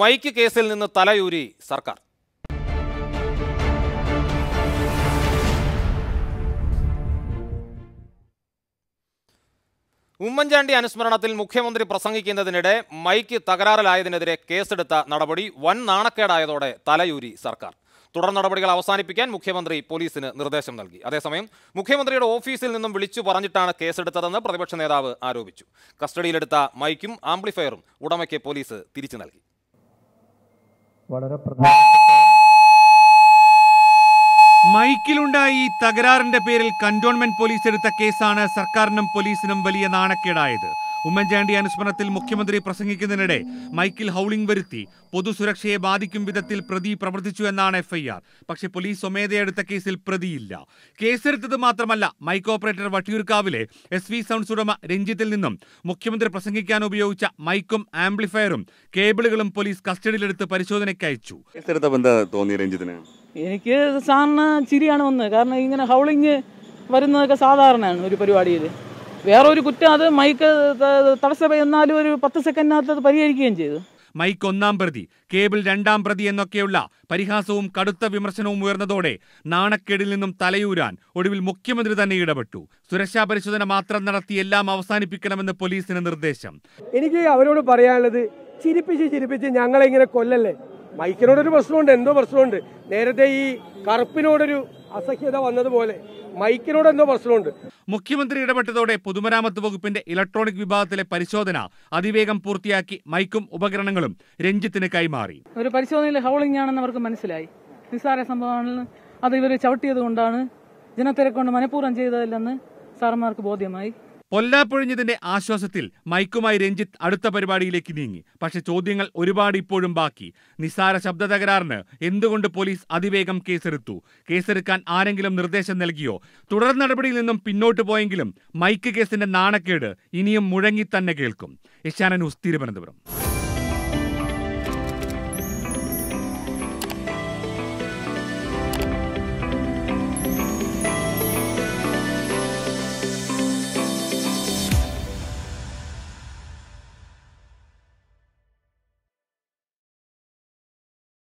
mic കേസിൽ നിന്ന് തലയൂരി സർക്കാർ ഉമ്മൻചാണ്ടി അനുസ്മരണത്തിൽ മുഖ്യമന്ത്രി പ്രസംഗിക്കുന്നതിനിടെ മൈക്ക് തകരാറിലായതിനെതിരെ കേസെടുത്ത നടപടി വൻ നാണക്കേടായതോടെ തലയൂരി സർക്കാർ തുടർ നടപടികൾ അവസാനിപ്പിക്കാൻ മുഖ്യമന്ത്രി പോലീസിന് നിർദ്ദേശം നൽകി അതേസമയം മുഖ്യമന്ത്രിയുടെ ഓഫീസിൽ നിന്നും വിളിച്ചു പറഞ്ഞിട്ടാണ് കേസെടുത്തതെന്ന് പ്രതിപക്ഷ നേതാവ് ആരോപിച്ചു കസ്റ്റഡിയിലെടുത്ത മൈക്കും ആംപ്ലിഫയറും ഉടമയ്ക്ക് പോലീസ് തിരിച്ചു നൽകി വളരെ പ്രധാന മൈക്കിലുണ്ടായി തകരാറിന്റെ പേരിൽ കന്റോൺമെന്റ് പോലീസ് എടുത്ത കേസാണ് സർക്കാരിനും പോലീസിനും വലിയ നാണക്കേടായത് ഉമ്മൻചാണ്ടി അനുസ്മരണത്തിൽ മുഖ്യമന്ത്രി പ്രസംഗിക്കുന്നതിനിടെ മൈക്കിൽ ഹൗളിംഗ് വരുത്തി പൊതുസുരക്ഷയെ ബാധിക്കും വിധത്തിൽ പ്രതി പ്രവർത്തിച്ചു എന്നാണ് എഫ്ഐആർ പക്ഷേ പോലീസ് സ്വമേധയെടുത്ത കേസിൽ പ്രതിയില്ല കേസെടുത്തത് മാത്രമല്ല മൈക്ക് ഓപ്പറേറ്റർ വട്ടിയൂർക്കാവിലെ എസ് വി സൗണ്ട്സ് ഉടമ രഞ്ജിത്തിൽ നിന്നും മുഖ്യമന്ത്രി പ്രസംഗിക്കാൻ ഉപയോഗിച്ച മൈക്കും ആംപ്ലിഫയറും കേബിളുകളും പോലീസ് കസ്റ്റഡിയിലെടുത്ത് പരിശോധനയ്ക്ക് അയച്ചു എനിക്ക് സാറിന് ചിരിയാണ് വന്നത് കാരണം ഇങ്ങനെ ഹൗളിങ് വരുന്നതൊക്കെ സാധാരണയാണ് ഒരു പരിപാടിയിൽ വേറൊരു കുറ്റം അത് മൈക്ക് തടസ്സപ്പെ എന്നാലും ഒരു പത്ത് സെക്കൻഡിനകത്ത് അത് പരിഹരിക്കുകയും ചെയ്തു മൈക്ക് ഒന്നാം പ്രതി കേബിൾ രണ്ടാം പ്രതി എന്നൊക്കെയുള്ള പരിഹാസവും കടുത്ത വിമർശനവും ഉയർന്നതോടെ നാണക്കേടിൽ നിന്നും തലയൂരാൻ ഒടുവിൽ മുഖ്യമന്ത്രി തന്നെ ഇടപെട്ടു സുരക്ഷാ പരിശോധന മാത്രം നടത്തി എല്ലാം അവസാനിപ്പിക്കണമെന്ന് പോലീസിന് നിർദ്ദേശം എനിക്ക് അവരോട് പറയാനുള്ളത് ചിരിപ്പിച്ച് ചിരിപ്പിച്ച് ഞങ്ങളെ ഇങ്ങനെ കൊല്ലല്ലേ മൈക്കിനോടൊരു പ്രശ്നമുണ്ട് എന്തോ പ്രശ്നമുണ്ട് നേരത്തെ ഈ കറുപ്പിനോടൊരു അസഹ്യത വന്നതുപോലെ മൈക്കിനോട് എന്തോ പ്രശ്നമുണ്ട് മുഖ്യമന്ത്രി ഇടപെട്ടതോടെ പൊതുമരാമത്ത് വകുപ്പിന്റെ ഇലക്ട്രോണിക് വിഭാഗത്തിലെ പരിശോധന അതിവേഗം പൂർത്തിയാക്കി മൈക്കും ഉപകരണങ്ങളും രഞ്ജിത്തിന് കൈമാറി ഒരു പരിശോധനയിൽ ഹൗളിംഗ് ആണെന്ന് അവർക്ക് മനസ്സിലായി നിസ്സാര സംഭവമാണെന്ന് അത് ഇവർ ചവിട്ടിയത് കൊണ്ടാണ് ജനത്തിരക്കൊണ്ട് മനഃപൂർവ്വം ചെയ്തതല്ലെന്ന് സാറന്മാർക്ക് ബോധ്യമായി പൊല്ലാപ്പൊഴിഞ്ഞതിന്റെ ആശ്വാസത്തിൽ മൈക്കുമായി രഞ്ജിത്ത് അടുത്ത പരിപാടിയിലേക്ക് നീങ്ങി പക്ഷെ ചോദ്യങ്ങൾ ഒരുപാട് ഇപ്പോഴും ബാക്കി നിസ്സാര ശബ്ദ തകരാറിന് എന്തുകൊണ്ട് പോലീസ് അതിവേഗം കേസെടുത്തു കേസെടുക്കാൻ ആരെങ്കിലും നിർദ്ദേശം നൽകിയോ തുടർ നടപടിയിൽ നിന്നും പിന്നോട്ട് പോയെങ്കിലും മൈക്ക് കേസിന്റെ നാണക്കേട് ഇനിയും മുഴങ്ങി തന്നെ കേൾക്കും ഏഷ്യാന ന്യൂസ് തിരുവനന്തപുരം